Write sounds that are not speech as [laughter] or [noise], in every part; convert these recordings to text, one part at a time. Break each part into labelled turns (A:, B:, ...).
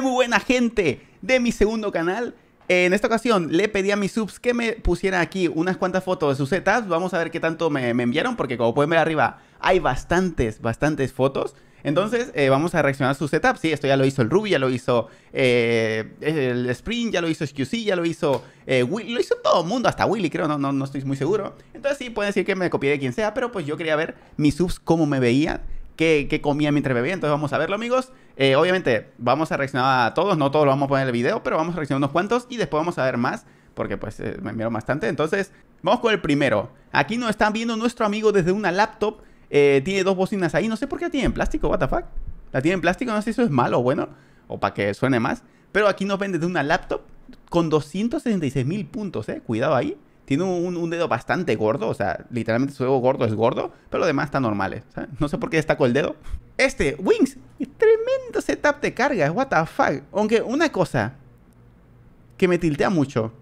A: muy buena gente de mi segundo canal. Eh, en esta ocasión le pedí a mis subs que me pusieran aquí unas cuantas fotos de sus setups. Vamos a ver qué tanto me, enviaron, porque como pueden ver arriba hay bastantes, bastantes fotos. Entonces, eh, vamos a reaccionar a sus setups. Sí, esto ya lo hizo el Ruby, ya lo hizo eh, el Spring, ya lo hizo SQC, ya lo hizo eh, lo hizo todo el mundo, hasta Willy, creo, no, no, no estoy muy seguro. Entonces, sí, pueden decir que me copié de quien sea, pero pues yo quería ver mis subs, cómo me veían qué, comía mientras bebía. Entonces vamos a verlo, amigos. Eh, obviamente vamos a reaccionar a todos, no todos lo vamos a poner en el video, pero vamos a reaccionar unos cuantos y después vamos a ver más, porque pues eh, me miró bastante. Entonces, vamos con el primero. Aquí nos están viendo nuestro amigo desde una laptop. Eh, tiene dos bocinas ahí, no sé por qué la tienen en plástico, what the fuck. La tienen en plástico, no sé si eso es malo o bueno, o para que suene más. Pero aquí nos ven desde una laptop con 266 mil puntos, eh, cuidado ahí tiene un, dedo bastante gordo, o sea, literalmente su dedo gordo es gordo, pero lo demás está normal. ¿eh? No sé por qué destacó el dedo. Este, Wings, tremendo setup de carga. what the fuck. Aunque una cosa que me tiltea mucho.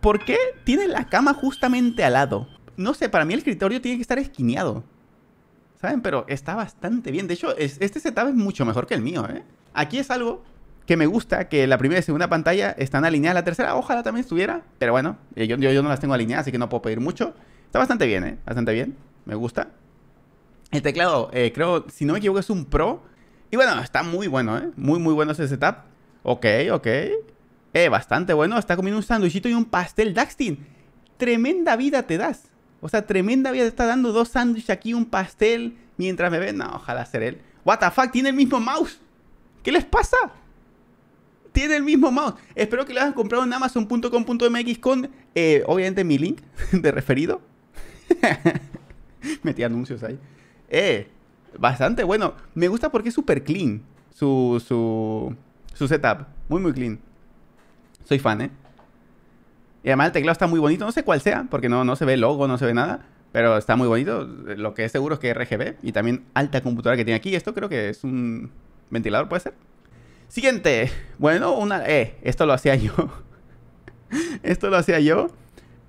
A: ¿Por qué tiene la cama justamente al lado? No sé, para mí el escritorio tiene que estar esquineado. ¿Saben? Pero está bastante bien. De hecho, este setup es mucho mejor que el mío, ¿eh? Aquí es algo que me gusta que la primera y segunda pantalla están alineadas. La tercera, ojalá también estuviera, pero bueno, eh, yo, no las tengo alineadas, así que no puedo pedir mucho. Está bastante bien, ¿eh? Bastante bien. Me gusta. El teclado, eh, creo, si no me equivoco, es un Pro. Y bueno, está muy bueno, ¿eh? Muy, muy bueno ese setup. Ok, ok. Eh, bastante bueno. Está comiendo un sándwichito y un pastel Daxtin. Tremenda vida te das. O sea, tremenda vida te está dando dos sándwiches aquí, un pastel, mientras me ven. No, ojalá ser él. What the fuck, tiene el mismo mouse. ¿Qué les pasa? tiene el mismo mouse. Espero que lo hayan comprado en amazon.com.mx con, eh, obviamente, mi link [laughs] de referido. [laughs] Metí anuncios ahí. Eh, bastante bueno. Me gusta porque es súper clean su, su, setup. Muy, muy clean. Soy fan, ¿eh? Y además el teclado está muy bonito. No sé cuál sea, porque no, no se ve logo, no se ve nada. Pero está muy bonito. Lo que es seguro es que es RGB. Y también alta computadora que tiene aquí. Esto creo que es un ventilador, ¿puede ser? Siguiente. Bueno, una... Eh, esto lo hacía yo. [laughs] esto lo hacía yo.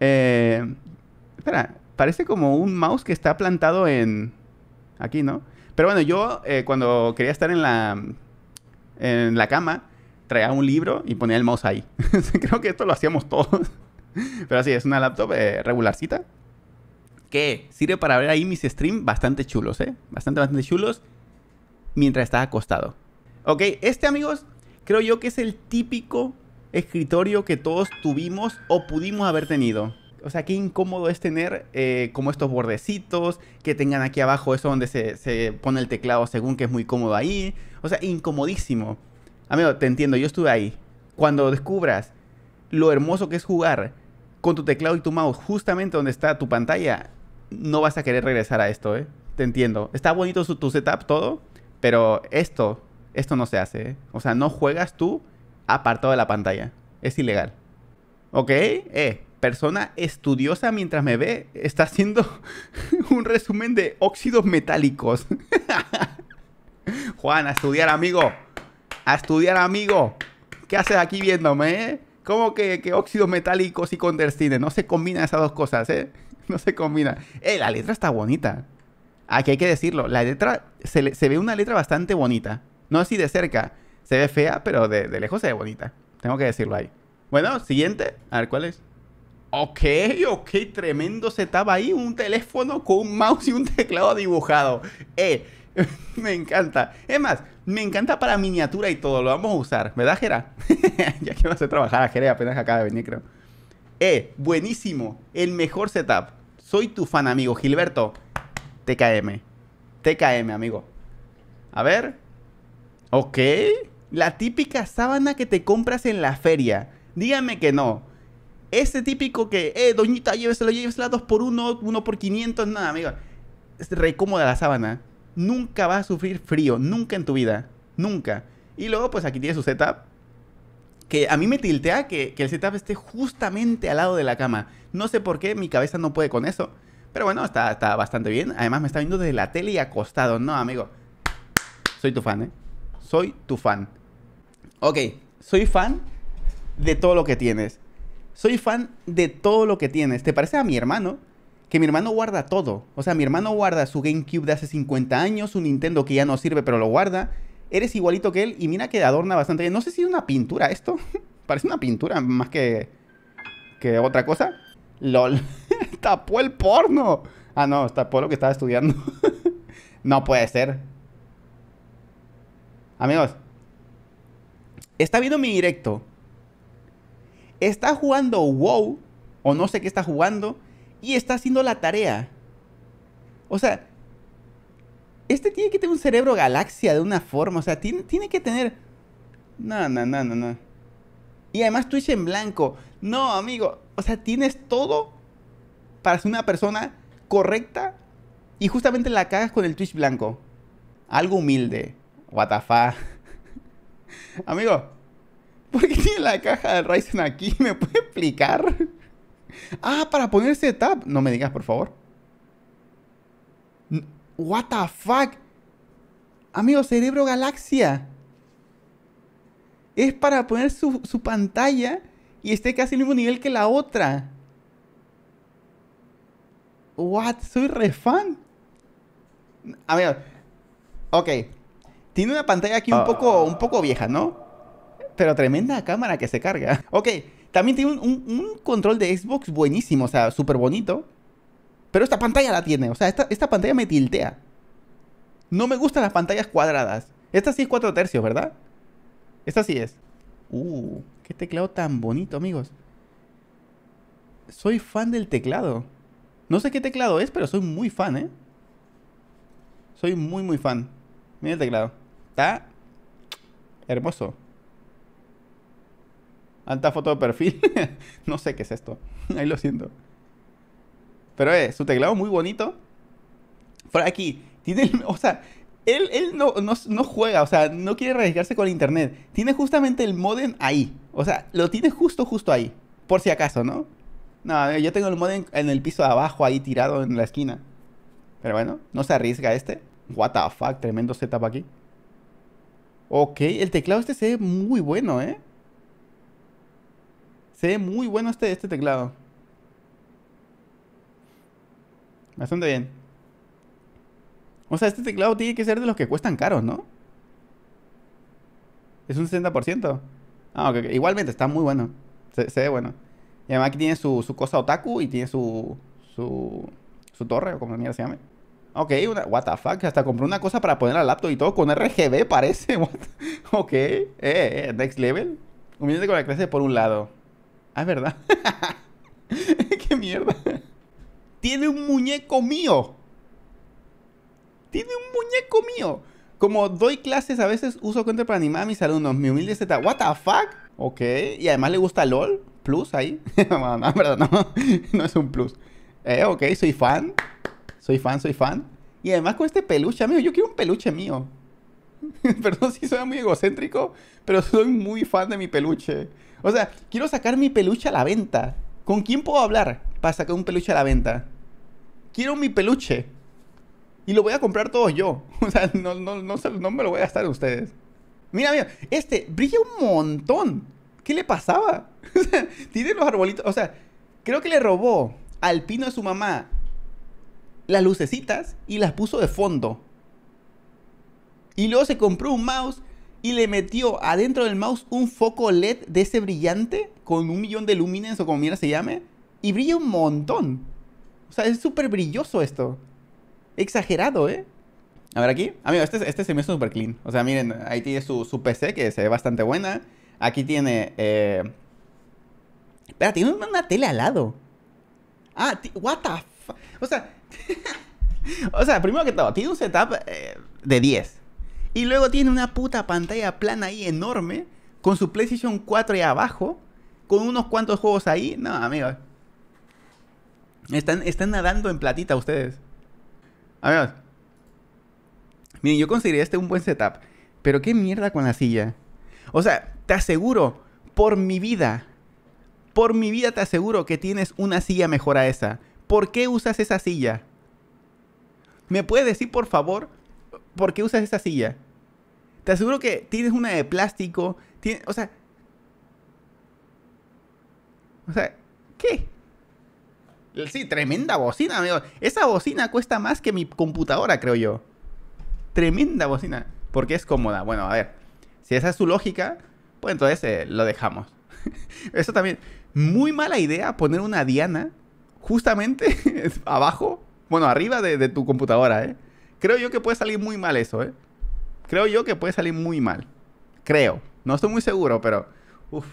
A: Eh, espera, parece como un mouse que está plantado en... Aquí, ¿no? Pero bueno, yo eh, cuando quería estar en la... En la cama, traía un libro y ponía el mouse ahí. [laughs] Creo que esto lo hacíamos todos. [laughs] Pero así, es una laptop eh, regularcita. Que sirve para ver ahí mis streams bastante chulos, ¿eh? Bastante, bastante chulos. Mientras estaba acostado. Ok, este amigos, creo yo que es el típico escritorio que todos tuvimos o pudimos haber tenido. O sea, qué incómodo es tener eh, como estos bordecitos que tengan aquí abajo, eso donde se, pone el teclado según que es muy cómodo ahí. O sea, incomodísimo. Amigo, te entiendo, yo estuve ahí. Cuando descubras lo hermoso que es jugar con tu teclado y tu mouse justamente donde está tu pantalla, no vas a querer regresar a esto, ¿eh? Te entiendo. Está bonito su, tu setup, todo, pero esto esto no se hace, ¿eh? O sea, no juegas tú apartado de la pantalla. Es ilegal. ¿Ok? Eh, persona estudiosa mientras me ve está haciendo [laughs] un resumen de óxidos metálicos. [laughs] Juan, a estudiar, amigo. A estudiar, amigo. ¿Qué haces aquí viéndome, eh? ¿Cómo que, que óxidos metálicos y cine? No se combinan esas dos cosas, ¿eh? [laughs] No se combinan. Eh, la letra está bonita. Aquí hay que decirlo. La letra, se ve una letra bastante bonita. No así de cerca. Se ve fea, pero de, lejos se ve bonita. Tengo que decirlo ahí. Bueno, siguiente. A ver, ¿cuál es? Ok, ok, tremendo setup ahí. Un teléfono con un mouse y un [laughs] teclado dibujado. Eh, [laughs] me encanta. Es más, me encanta para miniatura y todo. Lo vamos a usar, ¿verdad, Jera? [laughs] ya que vas a trabajar a Jera apenas acaba de venir, creo. Eh, buenísimo. El mejor setup. Soy tu fan, amigo. Gilberto, TKM. TKM, amigo. A ver, Ok. La típica sábana que te compras en la feria. Dígame que no. Ese típico que, eh, doñita, lléveselo, llévesela dos por uno, uno por 500, nada, amigo. Es re cómoda la sábana. Nunca va a sufrir frío, nunca en tu vida. Nunca. Y luego, pues aquí tiene su setup. Que a mí me tiltea que, que el setup esté justamente al lado de la cama. No sé por qué, mi cabeza no puede con eso. Pero bueno, está, está bastante bien. Además, me está viendo desde la tele y acostado. No, amigo. Soy tu fan, ¿eh? soy tu fan. Ok, soy fan de todo lo que tienes. Soy fan de todo lo que tienes. ¿Te parece a mi hermano? que mi hermano guarda todo. O sea, mi hermano guarda su GameCube de hace 50 años, su Nintendo que ya no sirve, pero lo guarda. Eres igualito que él y mira que adorna bastante No sé si es una pintura esto. [laughs] Parece una pintura más que, que otra cosa. LOL. [laughs] tapó el porno. Ah, no, tapó lo que estaba estudiando. [laughs] no puede ser. Amigos, está viendo mi directo. Está jugando WoW, o no sé qué está jugando, y está haciendo la tarea. O sea, este tiene que tener un cerebro galaxia de una forma. O sea, tiene, que tener... No, no, no, no, no. Y además Twitch en blanco. No, amigo. O sea, tienes todo para ser una persona correcta y justamente la cagas con el Twitch blanco. Algo humilde. What the fuck? Amigo, ¿por qué tiene la caja de Ryzen aquí? [laughs] ¿Me puede explicar? Ah, para poner setup No me digas, por favor. What the fuck? Amigo, Cerebro Galaxia. Es para poner su, su pantalla y esté casi al mismo nivel que la otra. What? Soy re fan. Amigo. Ok. Tiene una pantalla aquí un, ah. poco, un poco vieja, ¿no? Pero tremenda cámara que se carga. [laughs] Ok, también tiene un, control de Xbox buenísimo, o sea, súper bonito. Pero esta pantalla la tiene, o sea, esta, esta pantalla me tiltea. No me gustan las pantallas cuadradas. Esta sí es 4 tercios, ¿verdad? Esta sí es. Uh, qué teclado tan bonito, amigos. Soy fan del teclado. No sé qué teclado es, pero soy muy fan, ¿eh? Soy muy, muy fan. Mira el teclado hermoso. Alta foto de perfil. [laughs] no sé qué es esto. [laughs] Ahí lo siento. Pero es su teclado muy bonito. Por aquí, tiene, o sea, él, no, no, juega, o sea, no quiere arriesgarse con internet. Tiene justamente el modem ahí. O sea, lo tiene justo, justo ahí. Por si acaso, ¿no? No, yo tengo el modem en el piso de abajo, ahí tirado en la esquina. Pero bueno, no se arriesga este. What the fuck, tremendo setup aquí. Ok, el teclado este se ve muy bueno, ¿eh? Se ve muy bueno este, este teclado. Bastante bien. O sea, este teclado tiene que ser de los que cuestan caros, ¿no? Es un 60%. Ah, ok, igualmente está muy bueno. Se, ve bueno. Y además aquí tiene su, cosa otaku y tiene su, su, su torre, o como mierda se llame. Ok, una, what the fuck, hasta compró una cosa para poner la laptop y todo con RGB [laughs] parece. Ok, eh, eh, next level. Humilde con la clase por un lado. Ah, es verdad. [laughs] Qué mierda. Tiene un muñeco mío. Tiene un muñeco mío. Como doy clases, a veces uso cuenta para animar a mis alumnos. Mi humilde Z. What the fuck. Ok, y además le gusta LOL. Plus ahí. [laughs] no, no, no. no es un plus. Eh, ok, soy fan. Soy fan, soy fan. Y además con este peluche, amigo, yo quiero un peluche mío. [laughs] Perdón si soy muy egocéntrico, pero soy muy fan de mi peluche. O sea, quiero sacar mi peluche a la venta. ¿Con quién puedo hablar para sacar un peluche a la venta? Quiero mi peluche. Y lo voy a comprar todo yo. [laughs] O sea, no, no, no, me lo voy a gastar a ustedes. Mira, amigo este brilla un montón. ¿Qué le pasaba? [laughs] O sea, tiene los arbolitos. O sea, creo que le robó al pino de su mamá las lucecitas y las puso de fondo. Y luego se compró un mouse y le metió adentro del mouse un foco LED de ese brillante con un millón de lumines o como mira se llame. Y brilla un montón. O sea, es súper brilloso esto. Exagerado, ¿eh? A ver aquí. Amigo, este, este se me hizo súper clean. O sea, miren, ahí tiene su, PC que se ve bastante buena. Aquí tiene... Eh... Espera, tiene una tele al lado. Ah, what the O sea, [laughs] o sea, primero que todo, tiene un setup eh, de 10. Y luego tiene una puta pantalla plana ahí enorme, con su PlayStation 4 ahí abajo, con unos cuantos juegos ahí. No, amigos. Están, están nadando en platita ustedes. Amigos. Miren, yo consideré este un buen setup. Pero qué mierda con la silla. O sea, te aseguro, por mi vida, por mi vida te aseguro que tienes una silla mejor a esa. ¿por qué usas esa silla? ¿Me puedes decir, por favor, por qué usas esa silla? Te aseguro que tienes una de plástico, o sea... O sea, ¿qué? Sí, tremenda bocina, amigo. Esa bocina cuesta más que mi computadora, creo yo. Tremenda bocina. Porque es cómoda. Bueno, a ver. Si esa es su lógica, pues entonces eh, lo dejamos. [laughs] Eso también. Muy mala idea poner una diana justamente [laughs] abajo, bueno, arriba de, tu computadora, ¿eh? Creo yo que puede salir muy mal eso, ¿eh? Creo yo que puede salir muy mal. Creo. No estoy muy seguro, pero... Uf.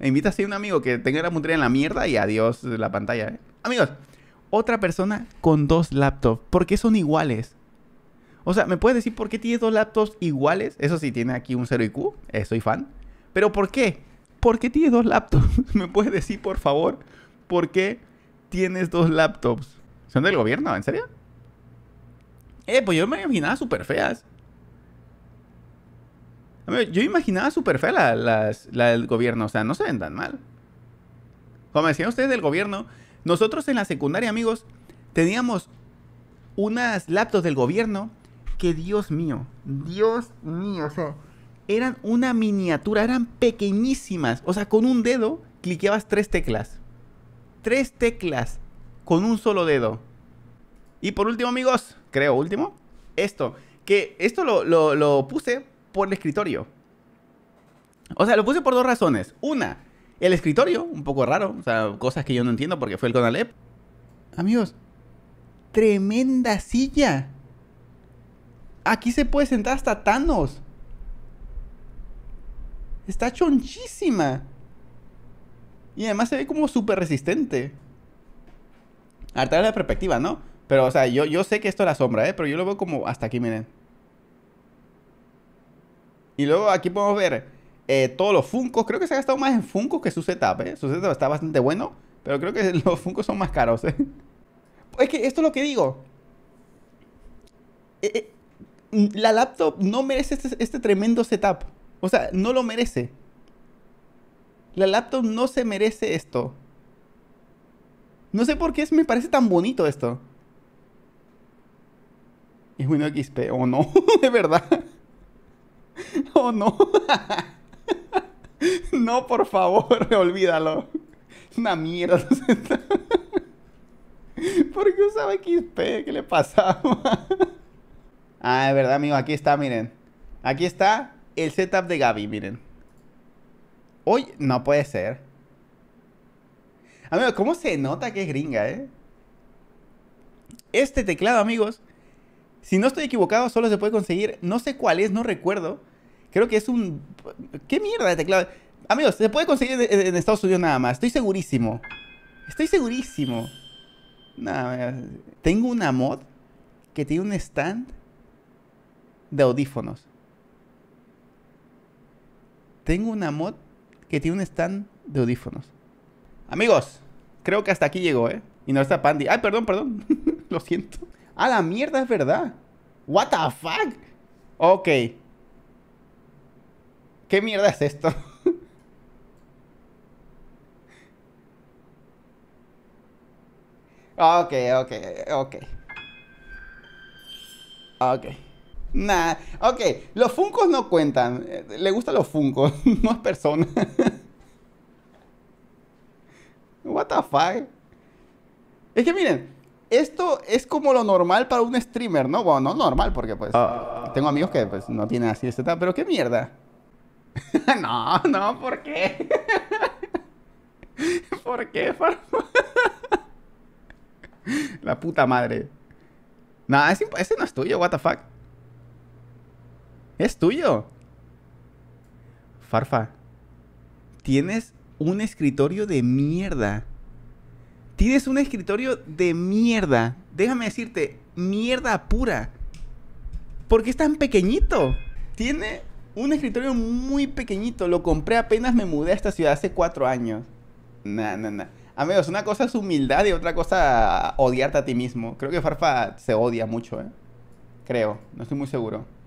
A: Invita a un amigo que tenga la puntería en la mierda y adiós la pantalla, ¿eh? Amigos, otra persona con dos laptops. ¿Por qué son iguales? O sea, ¿me puedes decir por qué tienes dos laptops iguales? Eso sí, tiene aquí un 0 IQ. Q, eh, soy fan. Pero ¿por qué? ¿Por qué tienes dos laptops? [laughs] ¿Me puedes decir, por favor, por qué tienes dos laptops? ¿Son del gobierno? ¿En serio? Eh, pues yo me imaginaba súper feas. Yo imaginaba súper fea la, la del gobierno. O sea, no se ven tan mal. Como decían ustedes del gobierno, nosotros en la secundaria, amigos, teníamos unas laptops del gobierno que, Dios mío, Dios mío, o sea, eran una miniatura, eran pequeñísimas. O sea, con un dedo cliqueabas tres teclas tres teclas con un solo dedo. Y por último, amigos, creo último, esto. Que esto lo, puse por el escritorio. O sea, lo puse por dos razones. Una, el escritorio, un poco raro, o sea, cosas que yo no entiendo porque fue el Conalep. Amigos, tremenda silla. Aquí se puede sentar hasta Thanos. Está chonchísima. Y además se ve como súper resistente. de la perspectiva, ¿no? Pero, o sea, yo, yo sé que esto es la sombra, ¿eh? Pero yo lo veo como hasta aquí, miren. Y luego aquí podemos ver eh, todos los Funkos Creo que se ha gastado más en Funkos que su setup, ¿eh? Su setup está bastante bueno, pero creo que [laughs] los Funkos son más caros, ¿eh? Es que esto es lo que digo. Eh, eh, mm, la laptop no merece este, este tremendo setup. O sea, no lo merece. La laptop no se merece esto. No sé por qué me parece tan bonito esto. Es un XP, o oh, no, [laughs] de verdad. [laughs] O oh, no. [laughs] No, por favor, olvídalo. una mierda. ¿Por qué usaba XP? ¿Qué le pasaba? Ah, de verdad, amigo, aquí está, miren. Aquí está el setup de Gaby, miren. Hoy no puede ser. Amigos, ¿cómo se nota que es gringa, eh? Este teclado, amigos, si no estoy equivocado, solo se puede conseguir, no sé cuál es, no recuerdo. Creo que es un... ¿Qué mierda de teclado? Amigos, se puede conseguir en, Estados Unidos nada más, estoy segurísimo. Estoy segurísimo. Nada, más. tengo una mod que tiene un stand de audífonos. Tengo una mod que tiene un stand de audífonos. Amigos, creo que hasta aquí llegó, ¿eh? Y no está Pandy. Ay, perdón, perdón. [laughs] Lo siento. Ah, la mierda, es verdad. What the fuck? Ok. ¿Qué mierda es esto? [laughs] ok, ok, ok. Ok. Nah, ok, los funcos no cuentan. Eh, le gustan los funcos, [laughs] no es persona. What the fuck? Es que miren, esto es como lo normal para un streamer, ¿no? Bueno, no normal, porque pues ah. tengo amigos que pues no tienen así tal, este pero qué mierda. [laughs] no, no, ¿por qué? [laughs] ¿Por qué, La puta madre. Nah, ese, ese no es tuyo, what the fuck. Es tuyo. Farfa, tienes un escritorio de mierda. Tienes un escritorio de mierda. Déjame decirte, mierda pura. ¿Por qué es tan pequeñito? Tiene un escritorio muy pequeñito. Lo compré apenas me mudé a esta ciudad hace cuatro años. Nah, nah, nah. Amigos, una cosa es humildad y otra cosa odiarte a ti mismo. Creo que Farfa se odia mucho, ¿eh? Creo, no estoy muy seguro.